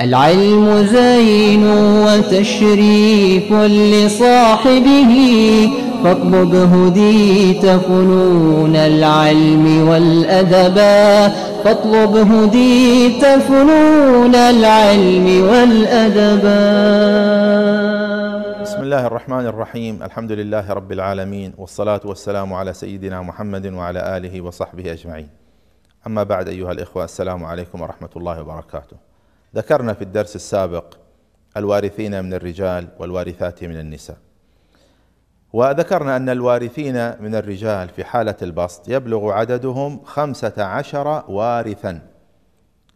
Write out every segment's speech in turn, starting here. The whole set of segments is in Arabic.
العلم زين وتشريف لصاحبه فاطلب هديت فنون العلم والأدبا فاطلب هديت فنون العلم والأدبا بسم الله الرحمن الرحيم الحمد لله رب العالمين والصلاة والسلام على سيدنا محمد وعلى آله وصحبه أجمعين أما بعد أيها الإخوة السلام عليكم ورحمة الله وبركاته ذكرنا في الدرس السابق الوارثين من الرجال والوارثات من النساء وذكرنا أن الوارثين من الرجال في حالة البسط يبلغ عددهم خمسة عشر وارثا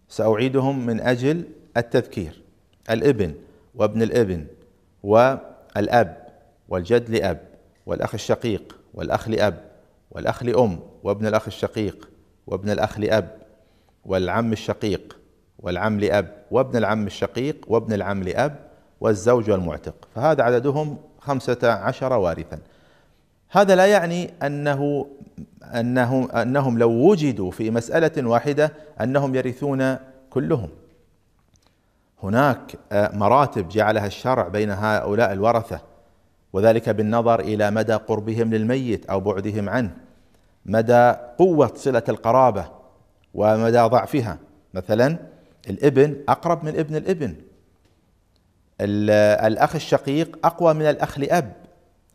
سأعيدهم من أجل التذكير الابن وابن الابن والأب والجد لأب والأخ الشقيق والأخ لأب والأخ لأم وابن الأخ الشقيق وابن الأخ لأب والعم الشقيق والعم لأب وابن العم الشقيق وابن العم لأب والزوج والمعتق فهذا عددهم خمسة عشر وارثا هذا لا يعني أنه أنهم, أنهم لو وجدوا في مسألة واحدة أنهم يرثون كلهم هناك آه، مراتب جعلها الشرع بين هؤلاء الورثة وذلك بالنظر إلى مدى قربهم للميت أو بعدهم عنه مدى قوة صلة القرابة ومدى ضعفها مثلا الابن اقرب من ابن الابن الاخ الشقيق اقوى من الاخ لاب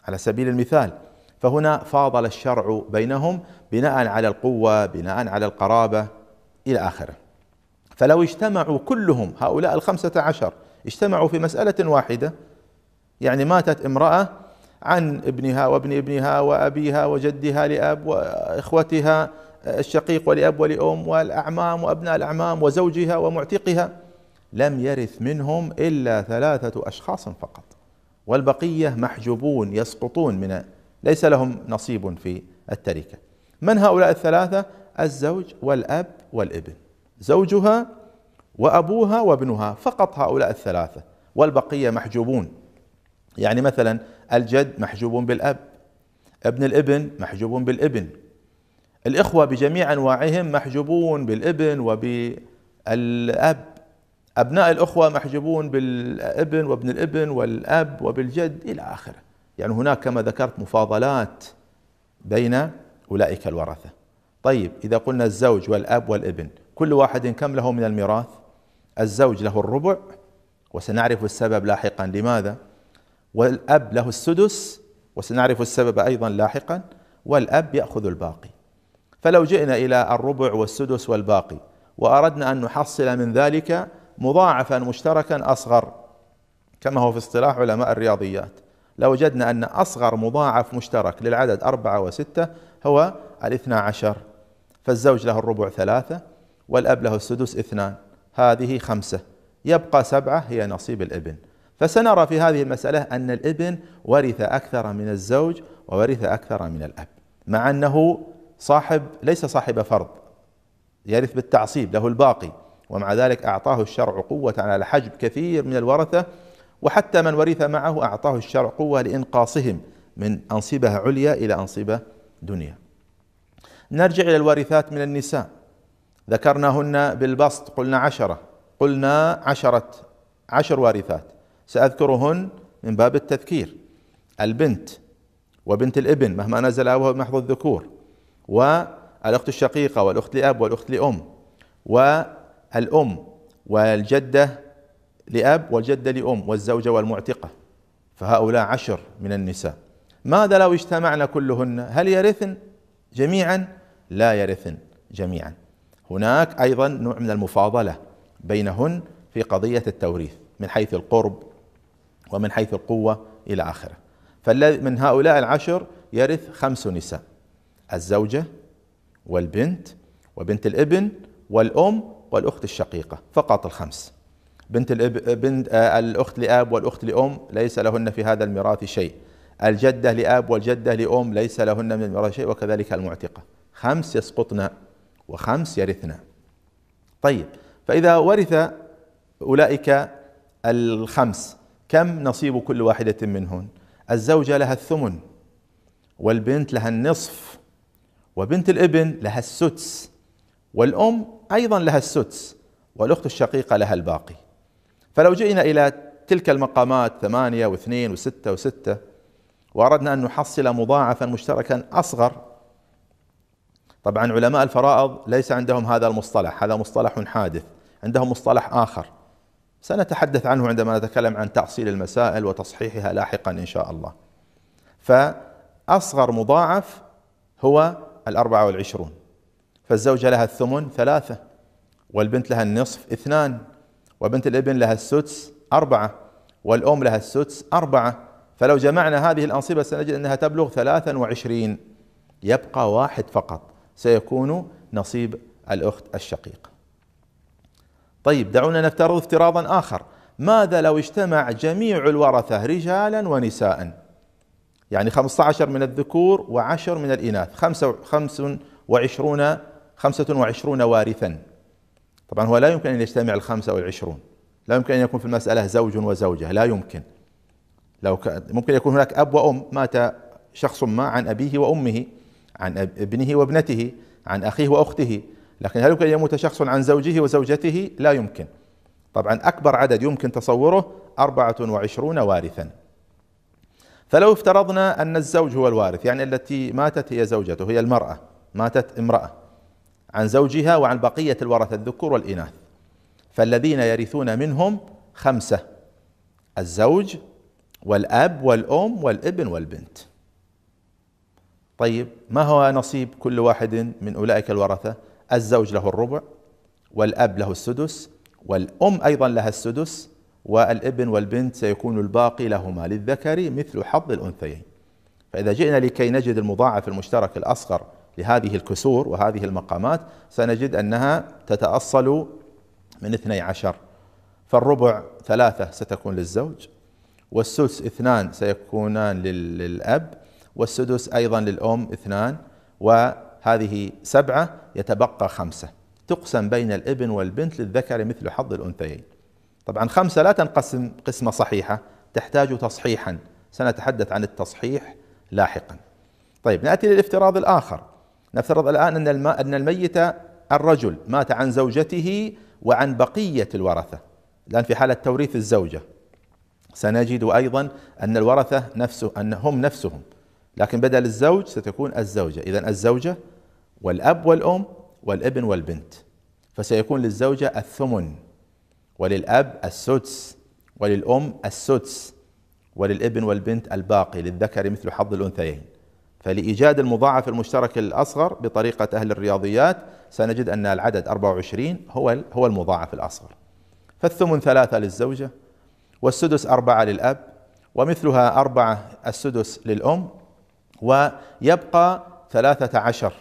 على سبيل المثال فهنا فاضل الشرع بينهم بناء على القوه بناء على القرابه الى اخره فلو اجتمعوا كلهم هؤلاء الخمسه عشر اجتمعوا في مساله واحده يعني ماتت امراه عن ابنها وابن ابنها وابيها وجدها لاب واخوتها الشقيق ولأب ولأم والأعمام وأبناء الأعمام وزوجها ومعتقها لم يرث منهم إلا ثلاثة أشخاص فقط والبقية محجوبون يسقطون من ليس لهم نصيب في التركة من هؤلاء الثلاثة الزوج والأب والابن زوجها وأبوها وابنها فقط هؤلاء الثلاثة والبقية محجوبون يعني مثلا الجد محجوب بالأب ابن الابن محجوب بالابن الإخوة بجميع أنواعهم محجوبون بالابن وبالأب أبناء الأخوة محجوبون بالابن وابن الابن والأب وبالجد إلى آخره يعني هناك كما ذكرت مفاضلات بين أولئك الورثة طيب إذا قلنا الزوج والأب والابن كل واحد كم له من الميراث الزوج له الربع وسنعرف السبب لاحقا لماذا والأب له السدس وسنعرف السبب أيضا لاحقا والأب يأخذ الباقي فلو جئنا الى الربع والسدس والباقي واردنا ان نحصل من ذلك مضاعفا مشتركا اصغر كما هو في اصطلاح علماء الرياضيات لوجدنا ان اصغر مضاعف مشترك للعدد اربعه وسته هو الاثنى عشر فالزوج له الربع ثلاثه والاب له السدس اثنان هذه خمسه يبقى سبعه هي نصيب الابن فسنرى في هذه المساله ان الابن ورث اكثر من الزوج وورث اكثر من الاب مع انه صاحب ليس صاحب فرض يرث بالتعصيب له الباقي ومع ذلك أعطاه الشرع قوة على حجب كثير من الورثة وحتى من ورث معه أعطاه الشرع قوة لإنقاصهم من أنصبة عليا إلى أنصبة دنيا نرجع إلى الوارثات من النساء ذكرناهن بالبسط قلنا عشرة قلنا عشرة عشر وارثات سأذكرهن من باب التذكير البنت وبنت الابن مهما نزل أبوها بمحض الذكور والأخت الشقيقة والأخت لأب والأخت لأم والأم والجدة لأب والجدة لأم والزوجة والمعتقة فهؤلاء عشر من النساء ماذا لو اجتمعن كلهن هل يرثن جميعا لا يرثن جميعا هناك أيضا نوع من المفاضلة بينهن في قضية التوريث من حيث القرب ومن حيث القوة إلى آخره فمن هؤلاء العشر يرث خمس نساء الزوجة والبنت وبنت الابن والأم والأخت الشقيقة فقط الخمس بنت الاب بنت آه، الأخت لأب والأخت لأم ليس لهن في هذا الميراث شيء الجدة لأب والجدة لأم ليس لهن من الميراث شيء وكذلك المعتقة خمس يسقطن وخمس يرثن طيب فإذا ورث أولئك الخمس كم نصيب كل واحدة منهن الزوجة لها الثمن والبنت لها النصف وبنت الابن لها السدس والأم أيضا لها السدس والأخت الشقيقة لها الباقي فلو جئنا إلى تلك المقامات ثمانية واثنين وستة وستة وأردنا أن نحصل مضاعفا مشتركا أصغر طبعا علماء الفرائض ليس عندهم هذا المصطلح هذا مصطلح حادث عندهم مصطلح آخر سنتحدث عنه عندما نتكلم عن تأصيل المسائل وتصحيحها لاحقا إن شاء الله فأصغر مضاعف هو الأربعة والعشرون فالزوجة لها الثمن ثلاثة والبنت لها النصف اثنان وبنت الابن لها السدس أربعة والأم لها السدس أربعة فلو جمعنا هذه الأنصبة سنجد أنها تبلغ ثلاثا وعشرين يبقى واحد فقط سيكون نصيب الأخت الشقيقة طيب دعونا نفترض افتراضا آخر ماذا لو اجتمع جميع الورثة رجالا ونساء يعني 15 من الذكور و10 من الإناث 25 25 وارثا طبعا هو لا يمكن أن يجتمع الخمسة والعشرون لا يمكن أن يكون في المسألة زوج وزوجة لا يمكن لو كان ممكن يكون هناك أب وأم مات شخص ما عن أبيه وأمه عن ابنه وابنته عن أخيه وأخته لكن هل يمكن أن يموت شخص عن زوجه وزوجته لا يمكن طبعا أكبر عدد يمكن تصوره 24 وارثا فلو افترضنا أن الزوج هو الوارث يعني التي ماتت هي زوجته هي المرأة ماتت امرأة عن زوجها وعن بقية الورثة الذكور والإناث فالذين يرثون منهم خمسة الزوج والأب والأم والابن والبنت طيب ما هو نصيب كل واحد من أولئك الورثة الزوج له الربع والأب له السدس والأم أيضا لها السدس والابن والبنت سيكون الباقي لهما للذكر مثل حظ الأنثيين فإذا جئنا لكي نجد المضاعف المشترك الأصغر لهذه الكسور وهذه المقامات سنجد أنها تتأصل من 12 فالربع ثلاثة ستكون للزوج والسدس اثنان سيكونان للأب والسدس أيضا للأم اثنان وهذه سبعة يتبقى خمسة تقسم بين الابن والبنت للذكر مثل حظ الأنثيين طبعا خمسة لا تنقسم قسمة صحيحة تحتاج تصحيحا سنتحدث عن التصحيح لاحقا طيب نأتي للافتراض الآخر نفترض الآن أن, الم... أن الميت الرجل مات عن زوجته وعن بقية الورثة الآن في حالة توريث الزوجة سنجد أيضا أن الورثة نفسه أن هم نفسهم لكن بدل الزوج ستكون الزوجة إذا الزوجة والأب والأم والابن والبنت فسيكون للزوجة الثمن وللأب السدس وللأم السدس وللابن والبنت الباقي للذكر مثل حظ الأنثيين فلإيجاد المضاعف المشترك الأصغر بطريقة أهل الرياضيات سنجد أن العدد 24 هو هو المضاعف الأصغر فالثمن ثلاثة للزوجة والسدس أربعة للأب ومثلها أربعة السدس للأم ويبقى ثلاثة عشر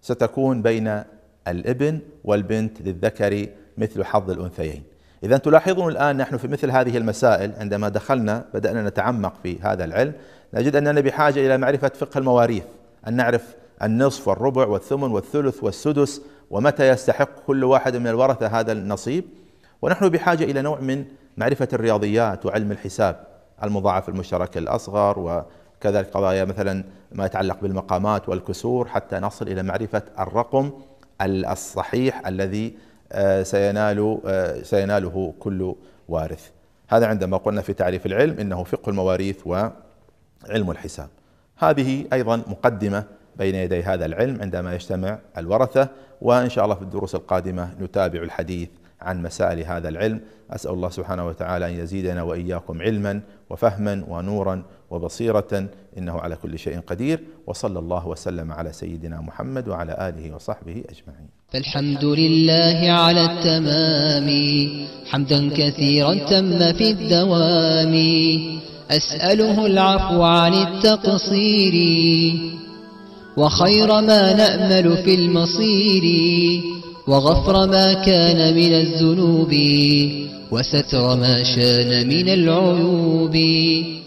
ستكون بين الابن والبنت للذكر مثل حظ الأنثيين إذا تلاحظون الآن نحن في مثل هذه المسائل عندما دخلنا بدأنا نتعمق في هذا العلم نجد أننا بحاجة إلى معرفة فقه المواريث أن نعرف النصف والربع والثمن والثلث والسدس ومتى يستحق كل واحد من الورثة هذا النصيب ونحن بحاجة إلى نوع من معرفة الرياضيات وعلم الحساب المضاعف المشترك الأصغر وكذلك قضايا مثلا ما يتعلق بالمقامات والكسور حتى نصل الى معرفه الرقم الصحيح الذي آه، سينال آه، سيناله كل وارث هذا عندما قلنا في تعريف العلم انه فقه المواريث وعلم الحساب هذه ايضا مقدمه بين يدي هذا العلم عندما يجتمع الورثه وان شاء الله في الدروس القادمه نتابع الحديث عن مسائل هذا العلم اسال الله سبحانه وتعالى ان يزيدنا واياكم علما وفهما ونورا وبصيرة إنه على كل شيء قدير وصلى الله وسلم على سيدنا محمد وعلى آله وصحبه أجمعين فالحمد لله على التمام حمدا كثيرا تم في الدوام أسأله العفو عن التقصير وخير ما نأمل في المصير وغفر ما كان من الذنوب وستر ما شان من العيوب